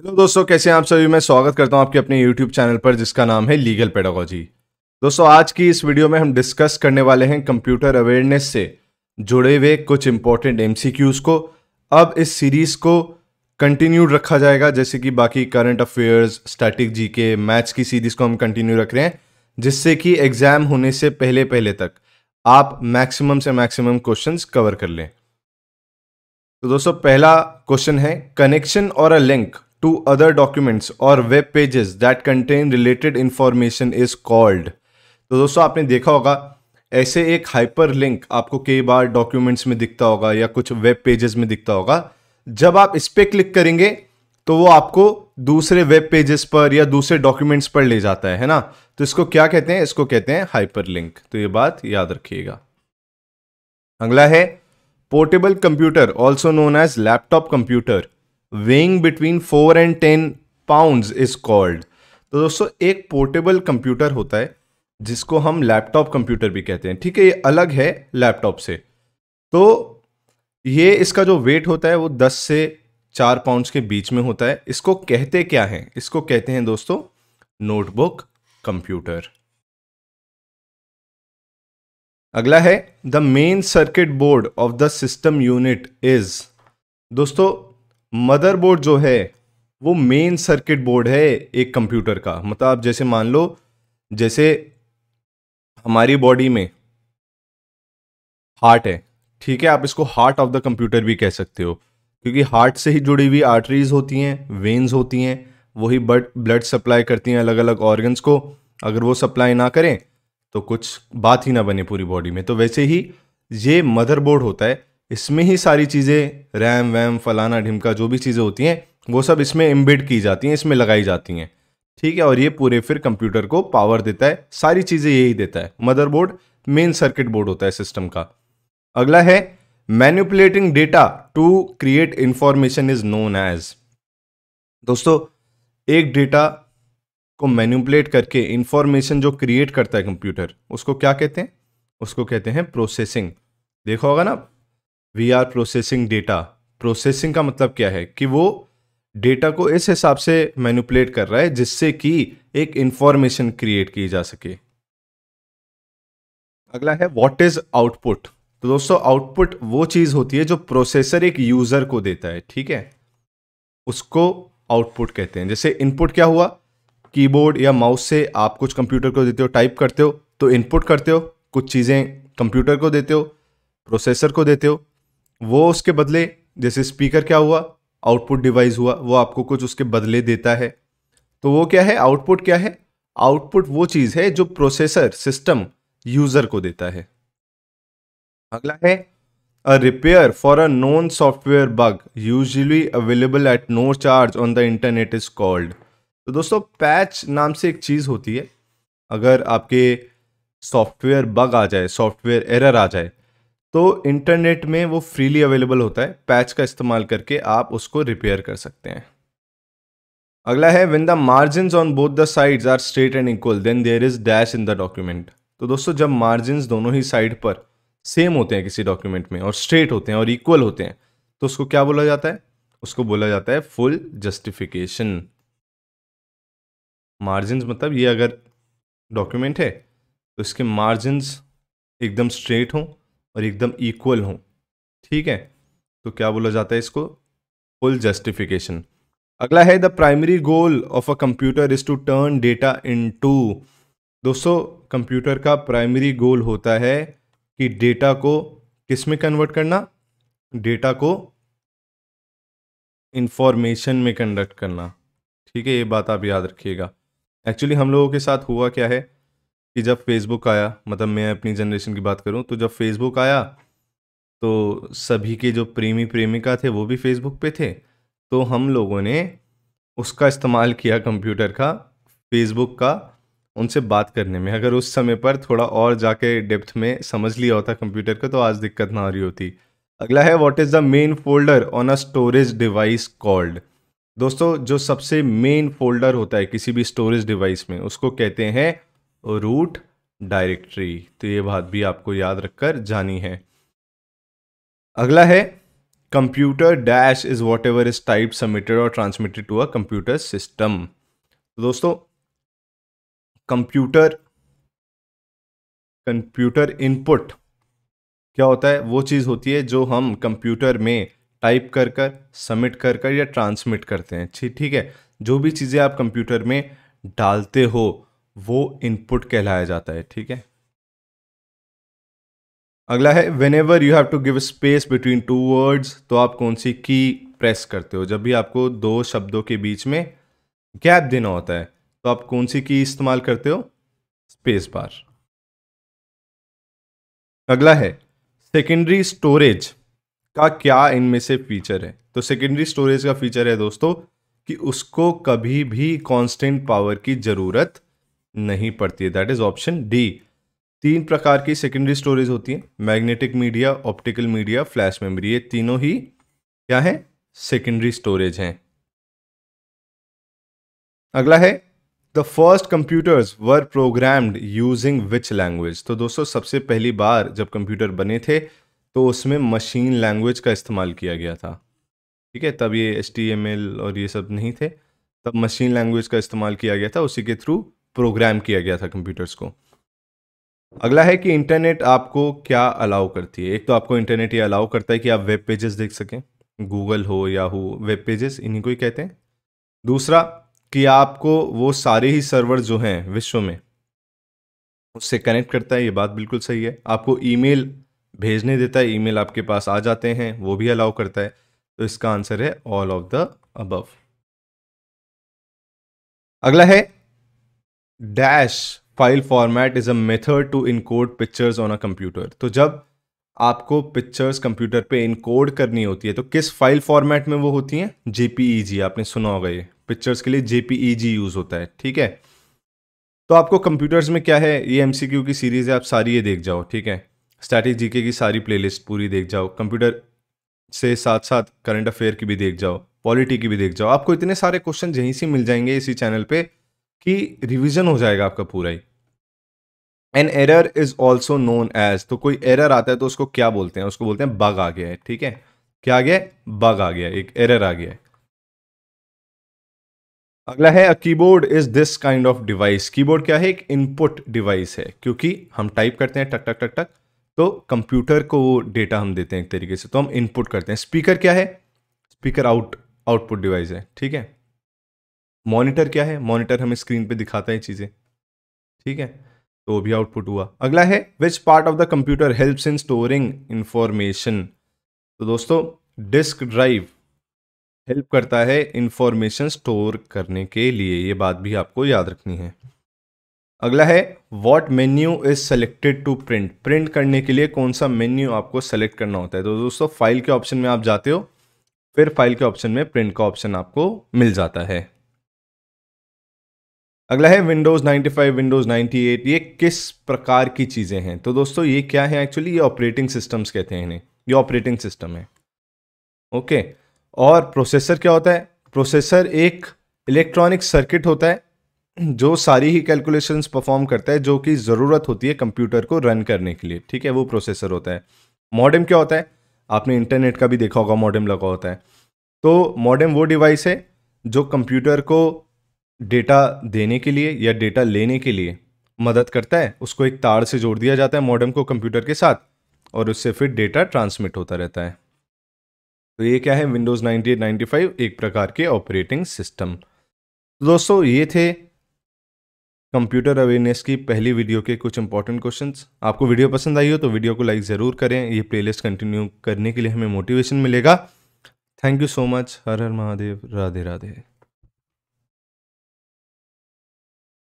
hello दोस्तों कैसे हैं आप सभी मैं स्वागत करता हूं आपके अपने यूट्यूब चैनल पर जिसका नाम है लीगल पेडागोजी दोस्तों आज की इस वीडियो में हम डिस्कस करने वाले हैं कंप्यूटर अवेयरनेस से जुड़े हुए कुछ इंपॉर्टेंट एम को अब इस सीरीज़ को कंटिन्यूड रखा जाएगा जैसे कि बाकी करंट अफेयर्स स्टैटिक जी के मैथ्स की सीरीज़ को हम कंटिन्यू रख रहे हैं जिससे कि एग्ज़ाम होने से पहले पहले तक आप मैक्सिमम से मैक्सिमम क्वेश्चंस कवर कर लें तो दोस्तों पहला क्वेश्चन है कनेक्शन और a link to other documents और web pages that contain related information is called तो दोस्तों आपने देखा होगा ऐसे एक हाइपर लिंक आपको कई बार डॉक्यूमेंट्स में दिखता होगा या कुछ वेब पेजेस में दिखता होगा जब आप इस पर क्लिक करेंगे तो वो आपको दूसरे वेब पेजेस पर या दूसरे डॉक्यूमेंट्स पर ले जाता है है ना तो इसको क्या कहते हैं इसको कहते हैं हाइपर लिंक तो ये बात याद रखिएगा अगला है portable computer also known as laptop computer weighing between four and ten pound is called तो दोस्तों एक पोर्टेबल कंप्यूटर होता है जिसको हम लैपटॉप कंप्यूटर भी कहते हैं ठीक है ये अलग है लैपटॉप से तो ये इसका जो वेट होता है वो 10 से 4 पाउंड्स के बीच में होता है इसको कहते क्या हैं इसको कहते हैं दोस्तों नोटबुक कंप्यूटर अगला है the main circuit board of the system unit is दोस्तों मदरबोर्ड जो है वो मेन सर्किट बोर्ड है एक कंप्यूटर का मतलब आप जैसे मान लो जैसे हमारी बॉडी में हार्ट है ठीक है आप इसको हार्ट ऑफ द कंप्यूटर भी कह सकते हो क्योंकि हार्ट से ही जुड़ी हुई आर्टरीज होती हैं वेन्स होती हैं वही ब्लड ब्लड सप्लाई करती हैं अलग अलग ऑर्गन्स को अगर वो सप्लाई ना करें तो कुछ बात ही ना बने पूरी बॉडी में तो वैसे ही ये मदरबोर्ड होता है इसमें ही सारी चीज़ें रैम वैम फलाना ढिमका जो भी चीज़ें होती हैं वो सब इसमें इम्बिड की जाती हैं इसमें लगाई जाती हैं ठीक है और ये पूरे फिर कंप्यूटर को पावर देता है सारी चीज़ें यही देता है मदरबोर्ड मेन सर्किट बोर्ड होता है सिस्टम का अगला है manipulating data to create information is known as दोस्तों एक डेटा को मैन्युपुलेट करके इंफॉर्मेशन जो क्रिएट करता है कंप्यूटर उसको क्या कहते हैं उसको कहते हैं प्रोसेसिंग देखा होगा ना we are processing data processing का मतलब क्या है कि वो डेटा को इस हिसाब से मैनुपलेट कर रहा है जिससे कि एक इंफॉर्मेशन क्रिएट की जा सके अगला है व्हाट इज आउटपुट तो दोस्तों आउटपुट वो चीज़ होती है जो प्रोसेसर एक यूज़र को देता है ठीक है उसको आउटपुट कहते हैं जैसे इनपुट क्या हुआ कीबोर्ड या माउस से आप कुछ कंप्यूटर को देते हो टाइप करते हो तो इनपुट करते हो कुछ चीज़ें कंप्यूटर को देते हो प्रोसेसर को देते हो वो उसके बदले जैसे स्पीकर क्या हुआ आउटपुट डिवाइस हुआ वो आपको कुछ उसके बदले देता है तो वो क्या है आउटपुट क्या है आउटपुट वो चीज़ है जो प्रोसेसर सिस्टम यूज़र को देता है अगला है a repair for a non software bug usually available at no charge on the internet is called तो दोस्तों पैच नाम से एक चीज़ होती है अगर आपके सॉफ्टवेयर बग आ जाए सॉफ्टवेयर एरर आ जाए तो इंटरनेट में वो फ्रीली अवेलेबल होता है पैच का इस्तेमाल करके आप उसको रिपेयर कर सकते हैं अगला है when the margin on both the sides are straight and equal then there is dash in the document तो दोस्तों जब मार्जिन दोनों ही साइड पर सेम होते हैं किसी डॉक्यूमेंट में और स्ट्रेट होते हैं और इक्वल होते हैं तो उसको क्या बोला जाता है उसको बोला जाता है फुल जस्टिफिकेशन मार्जिन मतलब ये अगर डॉक्यूमेंट है तो इसके मार्जिन एकदम स्ट्रेट हों और एकदम इक्वल हों ठीक है तो क्या बोला जाता है इसको फुल जस्टिफिकेशन अगला है the primary goal of a computer is to turn data into दोस्तों कंप्यूटर का प्राइमरी गोल होता है कि डेटा को किस में कन्वर्ट करना डेटा को इंफॉर्मेशन में कन्वर्ट करना ठीक है ये बात आप याद रखिएगा एक्चुअली हम लोगों के साथ हुआ क्या है कि जब फेसबुक आया मतलब मैं अपनी जनरेशन की बात करूँ तो जब फेसबुक आया तो सभी के जो प्रेमी प्रेमिका थे वो भी फेसबुक पे थे तो हम लोगों ने उसका इस्तेमाल किया कंप्यूटर का फेसबुक का उनसे बात करने में अगर उस समय पर थोड़ा और जाके डेप्थ में समझ लिया होता कंप्यूटर का तो आज दिक्कत ना आ रही होती अगला है what is the main folder on a storage device called दोस्तों जो सबसे मेन फोल्डर होता है किसी भी स्टोरेज डिवाइस में उसको कहते हैं रूट डायरेक्टरी तो ये बात भी आपको याद रखकर जानी है अगला है computer dash is whatever is type submitted और transmitted to a computer system दोस्तों कंप्यूटर कंप्यूटर इनपुट क्या होता है वो चीज़ होती है जो हम कंप्यूटर में टाइप कर कर सबमिट कर कर या ट्रांसमिट करते हैं ठीक है जो भी चीज़ें आप कंप्यूटर में डालते हो वो इनपुट कहलाया जाता है ठीक है अगला है whenever you have to give space between two words तो आप कौन सी की प्रेस करते हो जब भी आपको दो शब्दों के बीच में गैप देना होता है तो आप कौन सी की इस्तेमाल करते हो स्पेस बार अगला है सेकेंडरी स्टोरेज का क्या इनमें से फीचर है तो सेकेंडरी स्टोरेज का फीचर है दोस्तों कि उसको कभी भी कांस्टेंट पावर की ज़रूरत नहीं पड़ती है दैट इज ऑप्शन डी तीन प्रकार की सेकेंडरी स्टोरेज होती है magnetic media optical media flash memory ये तीनों ही क्या है सेकेंडरी स्टोरेज हैं अगला है the first computers were programmed using which language तो दोस्तों सबसे पहली बार जब कंप्यूटर बने थे तो उसमें मशीन लैंग्वेज का इस्तेमाल किया गया था ठीक है तब ये एच और ये सब नहीं थे तब मशीन लैंग्वेज का इस्तेमाल किया गया था उसी के थ्रू प्रोग्राम किया गया था कंप्यूटर्स को अगला है कि इंटरनेट आपको क्या अलाउ करती है एक तो आपको इंटरनेट ये अलाउ करता है कि आप वेब पेजेस देख सकें गूगल हो या हो वेब पेजेस इन्हीं को ही कहते हैं दूसरा कि आपको वो सारे ही सर्वर जो हैं विश्व में उससे कनेक्ट करता है ये बात बिल्कुल सही है आपको ईमेल भेजने देता है ईमेल आपके पास आ जाते हैं वो भी अलाउ करता है तो इसका आंसर है ऑल ऑफ द अबव अगला है dash file format is a method to encode pictures on a computer तो जब आपको पिक्चर्स कंप्यूटर पे इनकोड करनी होती है तो किस फाइल फॉर्मेट में वो होती हैं जेपीईजी e आपने सुना होगा ये पिक्चर्स के लिए जेपीईजी यूज़ e होता है ठीक है तो आपको कंप्यूटर्स में क्या है ये एम की सीरीज़ है आप सारी ये देख जाओ ठीक है स्टैटिक जीके की सारी प्लेलिस्ट पूरी देख जाओ कंप्यूटर से साथ साथ करंट अफेयर की भी देख जाओ पॉलिटी की भी देख जाओ आपको इतने सारे क्वेश्चन यहीं से मिल जाएंगे इसी चैनल पर कि रिवीजन हो जाएगा आपका पूरा ही an error is also known as तो कोई एरर आता है तो उसको क्या बोलते हैं उसको बोलते हैं बग आ गया है ठीक है क्या आ गया बग आ गया एक एरर आ गया है अगला है keyboard is this kind of device keyboard क्या है एक इनपुट डिवाइस है क्योंकि हम टाइप करते हैं टक टक टक टक तो कंप्यूटर को वो डेटा हम देते हैं एक तरीके से तो हम इनपुट करते हैं स्पीकर क्या है स्पीकर आउट आउटपुट डिवाइस है ठीक है मॉनिटर क्या है मॉनिटर हमें स्क्रीन पे दिखाता है चीज़ें ठीक है तो भी आउटपुट हुआ अगला है which part of the computer helps in storing information तो दोस्तों डिस्क ड्राइव हेल्प करता है इंफॉर्मेशन स्टोर करने के लिए ये बात भी आपको याद रखनी है अगला है what menu is selected to print print करने के लिए कौन सा मेन्यू आपको सेलेक्ट करना होता है तो दोस्तों फाइल के ऑप्शन में आप जाते हो फिर फाइल के ऑप्शन में प्रिंट का ऑप्शन आपको मिल जाता है अगला है विंडोज़ 95, विंडोज़ 98 ये किस प्रकार की चीज़ें हैं तो दोस्तों ये क्या है एक्चुअली ये ऑपरेटिंग सिस्टम्स कहते हैं इन्हें ये ऑपरेटिंग सिस्टम है ओके और प्रोसेसर क्या होता है प्रोसेसर एक इलेक्ट्रॉनिक सर्किट होता है जो सारी ही कैलकुलेशंस परफॉर्म करता है जो कि ज़रूरत होती है कंप्यूटर को रन करने के लिए ठीक है वो प्रोसेसर होता है मॉडर्म क्या होता है आपने इंटरनेट का भी देखा होगा मॉडर्म लगा होता है तो मॉडर्म वो डिवाइस है जो कंप्यूटर को डेटा देने के लिए या डेटा लेने के लिए मदद करता है उसको एक तार से जोड़ दिया जाता है मॉडेम को कंप्यूटर के साथ और उससे फिर डेटा ट्रांसमिट होता रहता है तो ये क्या है विंडोज़ 98, 95 एक प्रकार के ऑपरेटिंग सिस्टम तो दोस्तों ये थे कंप्यूटर अवेयरनेस की पहली वीडियो के कुछ इंपॉर्टेंट क्वेश्चंस आपको वीडियो पसंद आई हो तो वीडियो को लाइक ज़रूर करें ये प्लेलिस्ट कंटिन्यू करने के लिए हमें मोटिवेशन मिलेगा थैंक यू सो मच हर हर महादेव राधे राधे